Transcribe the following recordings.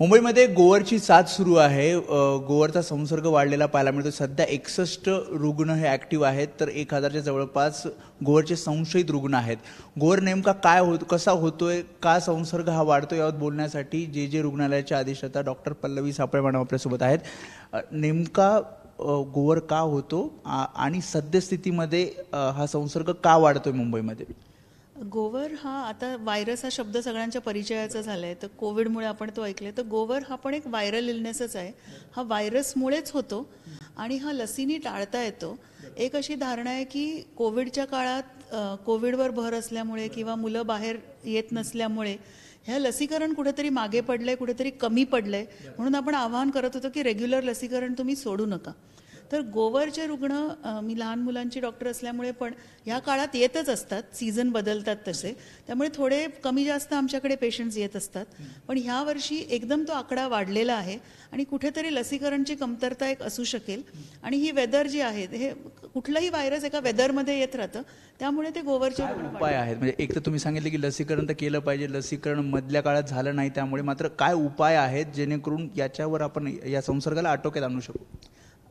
मुंबईमध्ये गोवरची साथ सुरू आहे गोवरचा संसर्ग वाढलेला पाहायला मिळतो सध्या एकसष्ट रुग्ण हे ॲक्टिव्ह आहेत तर एक हजारच्या जवळपास गोवरचे संशयित रुग्ण आहेत गोवर नेमका काय होत कसा होतोय का संसर्ग हा वाढतो यावर बोलण्यासाठी जे जे रुग्णालयाच्या अधिष्ठाता डॉक्टर पल्लवी सापळे मॅडम आपल्यासोबत आहेत नेमका गोवर का होतो आणि सद्यस्थितीमध्ये हा संसर्ग का वाढतोय मुंबईमध्ये गोवर हा आता व्हायरस हा शब्द सगळ्यांच्या परिचयाचा झाला आहे तर कोविडमुळे आपण तो ऐकले तर गोवर हा पण एक व्हायरल इलनेसच आहे हा व्हायरसमुळेच होतो आणि हा लसीने टाळता येतो एक अशी धारणा आहे की कोविडच्या काळात कोविडवर भर असल्यामुळे किंवा मुलं बाहेर येत नसल्यामुळे ह्या लसीकरण कुठेतरी मागे पडलं आहे कुठेतरी कमी पडलं आहे म्हणून आपण आवाहन करत होतो की रेग्युलर लसीकरण तुम्ही सोडू नका तर गोवरचे रुग्ण मी लहान मुलांची डॉक्टर असल्यामुळे पण ह्या काळात येतच असतात सीझन बदलतात तसे त्यामुळे थोडे कमी जास्त आमच्याकडे पेशंट्स येत असतात पण ह्या वर्षी एकदम तो आकडा वाढलेला आहे आणि कुठेतरी लसीकरणची कमतरता एक असू शकेल आणि ही वेदर जी आहे हे कुठलंही व्हायरस एका वेदरमध्ये येत राहतं त्यामुळे ते गोवरचे उपाय आहेत म्हणजे एक तर तुम्ही सांगितलं की लसीकरण तर केलं पाहिजे लसीकरण मधल्या काळात झालं नाही त्यामुळे मात्र काय उपाय आहेत जेणेकरून याच्यावर आपण या संसर्गाला आटोक्यात आणू शकू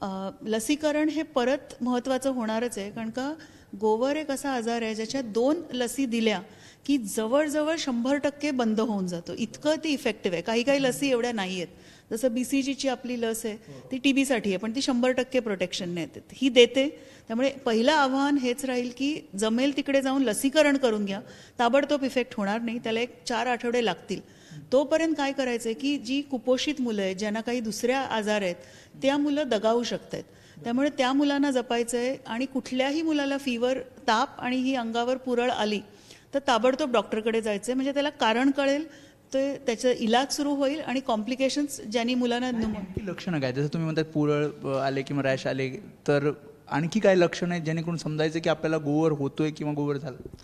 लसीकरण हे परत महत्त्वाचं होणारच आहे कारण का गोवर एक असा आजार आहे ज्याच्यात दोन लसी दिल्या की जवळजवळ शंभर टक्के बंद होऊन जातो इतकं ती इफेक्टिव्ह आहे काही काही लसी एवढ्या नाही आहेत जसं बी सी जीची आपली लस आहे ती टी बीसाठी आहे पण ती शंभर टक्के प्रोटेक्शनने येते ही देते त्यामुळे पहिलं आव्हान हेच राहील की जमेल तिकडे जाऊन लसीकरण करून घ्या ताबडतोब इफेक्ट होणार नाही त्याला एक चार आठवडे लागतील तोपर्यंत काय करायचंय की जी कुपोषित मुलं आहेत ज्यांना काही दुसऱ्या आजार आहेत त्या मुलं दगावू शकत आहेत त्यामुळे त्या मुलांना जपायचंय आहे आणि कुठल्याही मुलाला फिवर ताप आणि ही अंगावर पुरळ आली तर ताबडतोब डॉक्टरकडे जायचं म्हणजे त्याला कारण कळेल ते त्याचा इलाज सुरू होईल आणि कॉम्प्लिकेशन्स ज्यांनी मुलांना लक्षणं काय जसं तुम्ही म्हणतात पुरळ आले किंवा रॅश आले तर आणखी काय लक्षण आहेत जेणेकरून समजायचं की आपल्याला गोवर होतोय किंवा गोवर झाला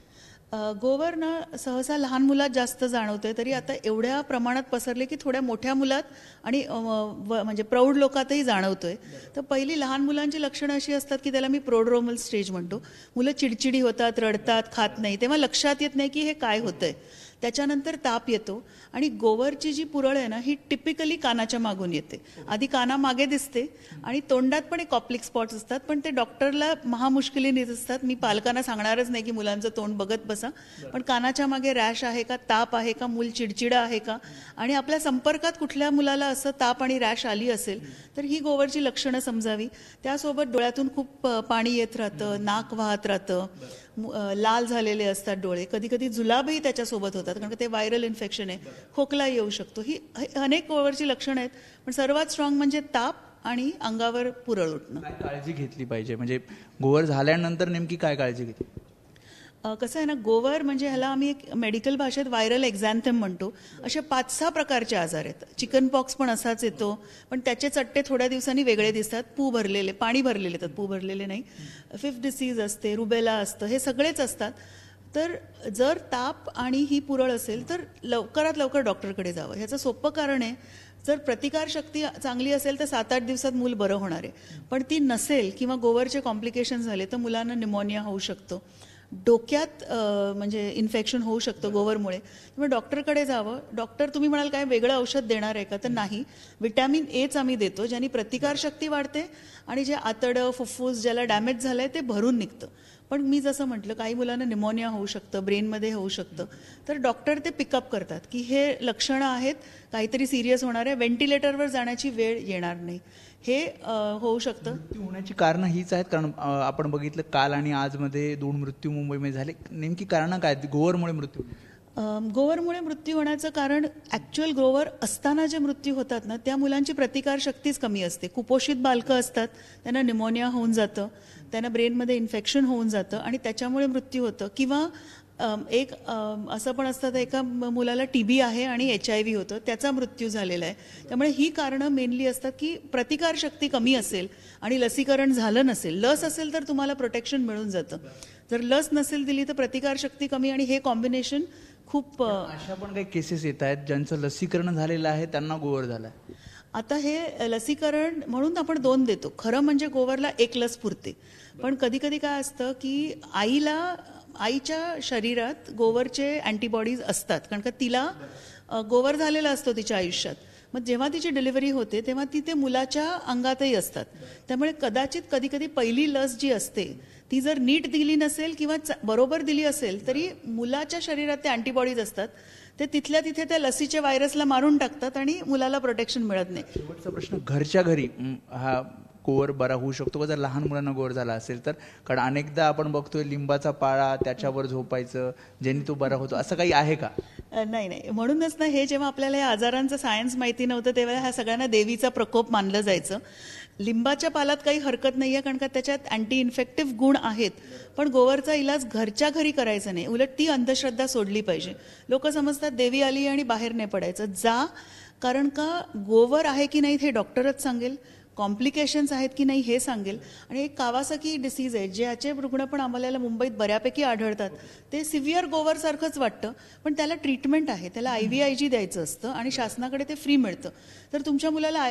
गोवर ना सहसा लहान मुलात जास्त जाणवते तरी आता एवढ्या प्रमाणात पसरले की थोड्या मोठ्या मुलात आणि म्हणजे प्रौढ लोकातही जाणवतोय तर पहिली लहान मुलांची लक्षणं अशी असतात की त्याला मी प्रोड्रोमल स्टेज म्हणतो मुलं चिडचिडी होतात रडतात खात नाही तेव्हा लक्षात येत नाही की हे काय होतंय त्याच्यानंतर ताप येतो आणि गोवरची जी पुरळ आहे ना ही टिपिकली कानाच्या मागून येते आधी काना मागे दिसते आणि तोंडात पण एक कॉप्लिक स्पॉट्स असतात पण ते डॉक्टरला महामुश्किलीने दिसतात मी पालकांना सांगणारच नाही की मुलांचं तोंड बघत बसा पण कानाच्या मागे रॅश आहे का ताप आहे का मूल चिडचिडा आहे का आणि आपल्या संपर्कात कुठल्या मुलाला असं ताप आणि रॅश आली असेल तर ही गोवरची लक्षणं समजावी त्यासोबत डोळ्यातून खूप पाणी येत राहतं नाक वाहत राहतं लाल झालेले असतात डोळे कधी कधी जुलाबही त्याच्यासोबत होतात कारण ते व्हायरल इन्फेक्शन आहे खोकला येऊ शकतो ही अनेक ओव्हरची लक्षणं आहेत पण सर्वात स्ट्रॉंग म्हणजे ताप आणि अंगावर पुरळ उठणं काळजी घेतली पाहिजे म्हणजे गोवर झाल्यानंतर नेमकी काय काळजी घेतली कसं आहे ना गोवर म्हणजे ह्याला आम्ही एक मेडिकल भाषेत व्हायरल एक्झॅन्थम म्हणतो असे पाच सहा प्रकारचे आजार आहेत चिकन पॉक्स पण असाच येतो पण त्याचे चट्टे थोड्या दिवसांनी वेगळे दिसतात पू भरलेले पाणी भरलेले तर पू भरलेले नाही फिफ्थ डिसीज असते रुबेला असतं हे सगळेच असतात तर जर ताप आणि ही पुरळ असेल तर लवकरात लवकर डॉक्टरकडे जावं ह्याचं सोपं कारण आहे जर प्रतिकारशक्ती चांगली असेल तर सात आठ दिवसात मूल बरं होणार आहे पण ती नसेल किंवा गोवरचे कॉम्प्लिकेशन झाले तर मुलांना निमोनिया होऊ शकतो डोक्यात म्हणजे इन्फेक्शन होऊ शकतं गोवरमुळे तुम्ही डॉक्टरकडे जावं डॉक्टर तुम्ही म्हणाल काय वेगळं औषध देणार आहे का तर नाही विटॅमिन एच आम्ही देतो ज्यानी प्रतिकारशक्ती वाढते आणि जे आतडं फुफ्फुस ज्याला डॅमेज झालं ते भरून निघतं पण मी जसं म्हटलं काही मुलांना निमोनिया होऊ शकतं ब्रेनमध्ये होऊ शकतं तर डॉक्टर ते पिकअप करतात की हे लक्षणं आहेत काहीतरी सिरियस होणार आहे व्हेंटिलेटरवर जाण्याची वेळ येणार नाही हे होऊ शकतं होण्याची कारणं हीच आहेत कारण आपण बघितलं काल आणि आजमध्ये दोन मृत्यू मुंबईमध्ये झाले नेमकी कारणं काय गोवरमुळे मृत्यू गोवरमुळे मृत्यू होण्याचं कारण ॲक्च्युअल ग्रोवर असताना जे मृत्यू होतात ना त्या मुलांची प्रतिकारशक्तीच कमी असते कुपोषित बालकं असतात त्यांना निमोनिया होऊन जातं त्यांना ब्रेनमध्ये इन्फेक्शन होऊन जातं आणि त्याच्यामुळे मृत्यू होतं किंवा एक असं पण असतं एका मुलाला टी बी आहे आणि एच आय व्ही होतं त्याचा मृत्यू झालेला आहे त्यामुळे ही कारणं मेनली असतात की प्रतिकारशक्ती कमी असेल आणि लसीकरण झालं नसेल लस असेल तर तुम्हाला प्रोटेक्शन मिळून जातं जर लस नसेल दिली तर प्रतिकारशक्ती कमी आणि हे कॉम्बिनेशन खूप अशा पण काही केसेस येत आहेत ज्यांचं लसीकरण झालेलं आहे त्यांना गोवर झाला आता हे लसीकरण म्हणून आपण दोन देतो खरं म्हणजे गोवरला एक लस पुरते पण कधी कधी काय असतं की आईला आईच्या शरीरात गोवरचे अँटीबॉडीज असतात कारण का तिला गोवर झालेला असतो तिच्या आयुष्यात मग जेव्हा तिची डिलिव्हरी होते तेव्हा ती ते मुलाच्या अंगातही असतात त्यामुळे कदाचित कधी कधी पहिली लस जी असते ती जर नीट दिली नसेल किंवा बरोबर दिली असेल तरी मुलाच्या शरीरात ते अँटीबॉडीज असतात ते तिथल्या तिथे त्या लसीच्या व्हायरसला मारून टाकतात आणि मुलाला प्रोटेक्शन मिळत नाही प्रश्न घरच्या घरी हा कोवर बरा होऊ शकतो का जर लहान मुलांना गोवर झाला असेल तर कारण अनेकदा आपण बघतोय लिंबाचा पाळा त्याच्यावर झोपायचं ज्यांनी तो बरा होतो असं काही आहे का नाही नाही म्हणूनच ना हे जेव्हा आपल्याला या आजारांचं सायन्स माहिती नव्हतं तेव्हा ह्या सगळ्यांना देवीचा प्रकोप मानलं जायचं लिंबाच्या पालात काही हरकत नाही आहे कारण का त्याच्यात अँटी इन्फेक्टिव्ह गुण आहेत पण गोवरचा इलाज घरच्या घरी करायचा नाही उलट ती अंधश्रद्धा सोडली पाहिजे लोक समजतात देवी आली आणि बाहेर नाही पडायचं जा कारण का गोवर आहे की नाही हे डॉक्टरच सांगेल कॉम्प्लिकेशन्स आहेत की नाही हे सांगेल आणि एक कावासाकी डिसीज आहे ज्याचे रुग्ण पण आम्हाला मुंबईत बऱ्यापैकी आढळतात ते सिव्हिअर गोवरसारखंच वाटतं पण त्याला ट्रीटमेंट आहे त्याला आय व्ही आय जी द्यायचं असतं आणि शासनाकडे ते फ्री मिळतं तर तुमच्या मुलाला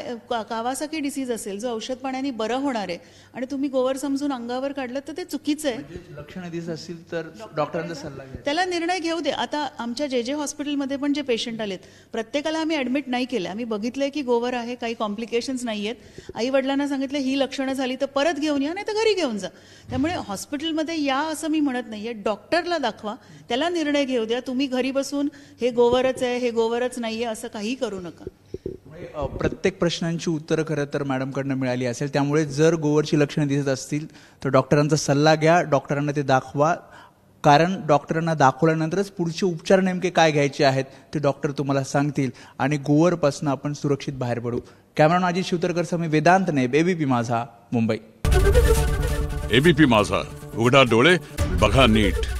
कावासाकी डिसीज असेल जो औषध पाण्याने बरं होणार आहे आणि तुम्ही गोवर समजून अंगावर काढलं तर ते चुकीचं आहे म्हणजे लक्षण तर डॉक्टरांचा सल्ला त्याला निर्णय घेऊ दे आता आमच्या जे जे हॉस्पिटलमध्ये पण जे पेशंट आलेत प्रत्येकाला आम्ही ऍडमिट नाही केलं आम्ही बघितलंय की गोवर आहे काही कॉम्प्लिकेशन्स नाही आहेत आई वडिलांना सांगितलं ही लक्षणं झाली तर परत घेऊन या नाही तर घरी घेऊन जा त्यामुळे हॉस्पिटलमध्ये या असं मी म्हणत नाही आहे डॉक्टरला दाखवा त्याला निर्णय घेऊ द्या तुम्ही घरी बसून हे गोवरच आहे हे गोवरच नाही आहे असं काही करू नका म्हणजे, प्रत्येक प्रश्नांची उत्तरं खरं तर मॅडमकडनं मिळाली असेल त्यामुळे जर गोवरची लक्षणं दिसत असतील तर डॉक्टरांचा सल्ला घ्या डॉक्टरांना ते दाखवा कारण डॉक्टरांना दाखवल्यानंतरच पुढचे उपचार नेमके काय घ्यायचे आहेत ते डॉक्टर तुम्हाला सांगतील आणि गोवरपासून आपण सुरक्षित बाहेर पडू कॅमेरा अजित शिवतरकर समी वेदांत नेब एबीपी माझा मुंबई एबीपी माझा उघडा डोळे बघा नीट